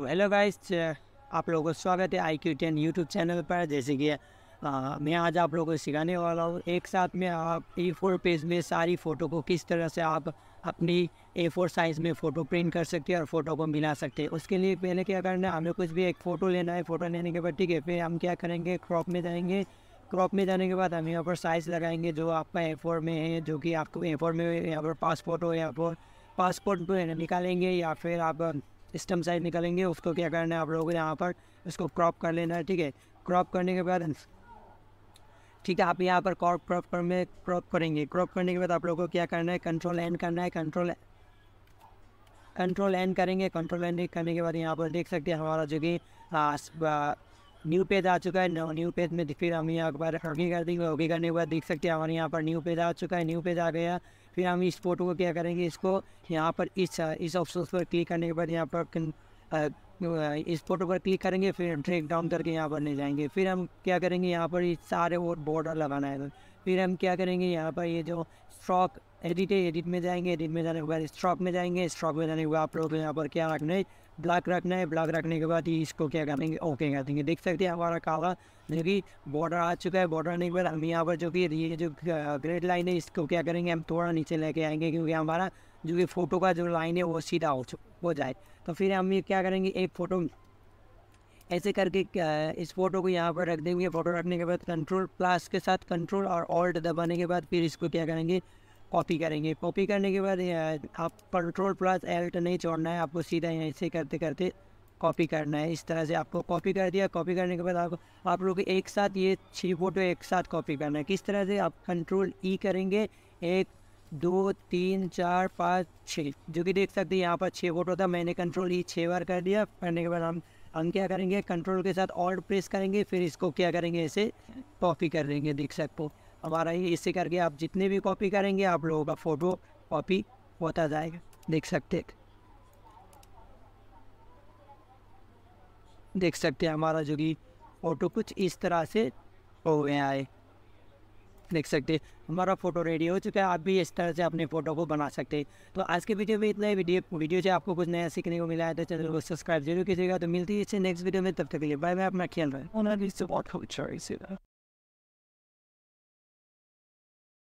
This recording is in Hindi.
हेलो गाइस आप लोगों का स्वागत है I Q ten YouTube channel पर जैसे कि आ, मैं आज आप लोगों को सिखाने वाला हूँ एक साथ में आप ए फोर पेज में सारी फ़ोटो को किस तरह से आप अपनी ए फोर साइज़ में फ़ोटो प्रिंट कर सकते हैं और फ़ोटो को मिला सकते हैं उसके लिए पहले क्या करना है हमें कुछ भी एक फ़ोटो लेना है फ़ोटो लेने के बाद ठीक है फिर हम क्या करेंगे क्रॉप में जाएंगे क्रॉप में जाने के बाद हम यहाँ पर साइज़ लगाएंगे जो आपका ए फोर में है जो कि आपको ए फोर में यहाँ पर पासपोर्ट हो या फिर पासपोर्ट निकालेंगे या फिर आप स्टम साइड निकलेंगे उसको क्या करना है आप लोगों को यहाँ पर उसको क्रॉप कर लेना है ठीक है क्रॉप करने के बाद ठीक है आप यहाँ पर क्रॉप क्रॉप कर में क्रॉप करेंगे क्रॉप करने के बाद आप लोगों को क्या करना है कंट्रोल एंड करना है कंट्रोल कंट्रोल एंड करेंगे कंट्रोल एंड करने के बाद यहाँ पर देख सकते हैं हमारा जो कि न्यू पेज आ चुका है न्यू पेज में फिर हम यहाँ पर ओके कर देंगे ओके करने के बाद देख सकते हैं हमारे यहाँ पर न्यू पेज आ चुका है न्यू पेज आ गया फिर हम इस फोटो को क्या करेंगे इसको यहाँ पर इस इस ऑप्शन पर क्लिक करने के बाद यहाँ पर इस फोटो पर क्लिक करेंगे फिर ड्रेक डाउन करके यहाँ पर ले जाएंगे फिर हम क्या करेंगे यहाँ पर इस सारे और बॉर्डर लगाना है फिर हम क्या करेंगे यहाँ पर ये जो स्ट्रॉक एडिट है एडिट में जाएंगे एडिट में जाने के बाद स्ट्रॉक में जाएंगे स्ट्रॉक में जाने के बाद आप लोग यहाँ पर क्या रखना है ब्लैक रखना है ब्लैक रखने के बाद इसको क्या करेंगे ओके कर देंगे देख सकते हैं हमारा काला जो कि बॉर्डर आ चुका है बॉर्डर आने के बाद हम यहाँ पर जो कि ये जो ग्रेड लाइन है इसको क्या करेंगे हम थोड़ा नीचे लेके आएंगे क्योंकि हमारा जो कि फ़ोटो का जो लाइन है वो सीधा हो जाए तो फिर हम ये क्या करेंगे एक फ़ोटो ऐसे करके इस फोटो को यहाँ पर रख देंगे फोटो रखने के बाद कंट्रोल प्लस के साथ कंट्रोल और ऑल्ट दबाने के बाद फिर इसको क्या करेंगे कॉपी करेंगे कॉपी करने के बाद आप कंट्रोल प्लस एल्ट नहीं छोड़ना है आपको सीधा यहाँ ऐसे करते करते कॉपी करना है इस तरह से आपको कॉपी कर दिया कॉपी करने के बाद आप आप लोग एक साथ ये छः फोटो एक साथ कॉपी करना है किस तरह से आप कंट्रोल ई e करेंगे एक दो तीन चार पाँच छः जो कि देख सकते हैं यहाँ पर छः फोटो था मैंने कंट्रोल ई छः बार कर दिया करने के बाद हम हम क्या करेंगे कंट्रोल के साथ ऑल्ट प्रेस करेंगे फिर इसको क्या करेंगे ऐसे कॉपी कर देंगे सकते हो हमारा ये इससे करके आप जितने भी कॉपी करेंगे आप लोगों का फ़ोटो कॉपी होता जाएगा देख सकते देख सकते हैं हमारा जो कि फ़ोटो कुछ इस तरह से हो गया है देख सकते हैं हमारा फोटो रेडी हो चुका है आप भी इस तरह से अपने फोटो को बना सकते हैं तो आज के वीडियो में इतना ही वीडियो वीडियो से आपको कुछ नया सीखने को मिला है तो चैनल को सब्सक्राइब जरूर कीजिएगा तो मिलती है इससे नेक्स्ट वीडियो में तब तक के लिए बाय बाय अपना ख्याल रहे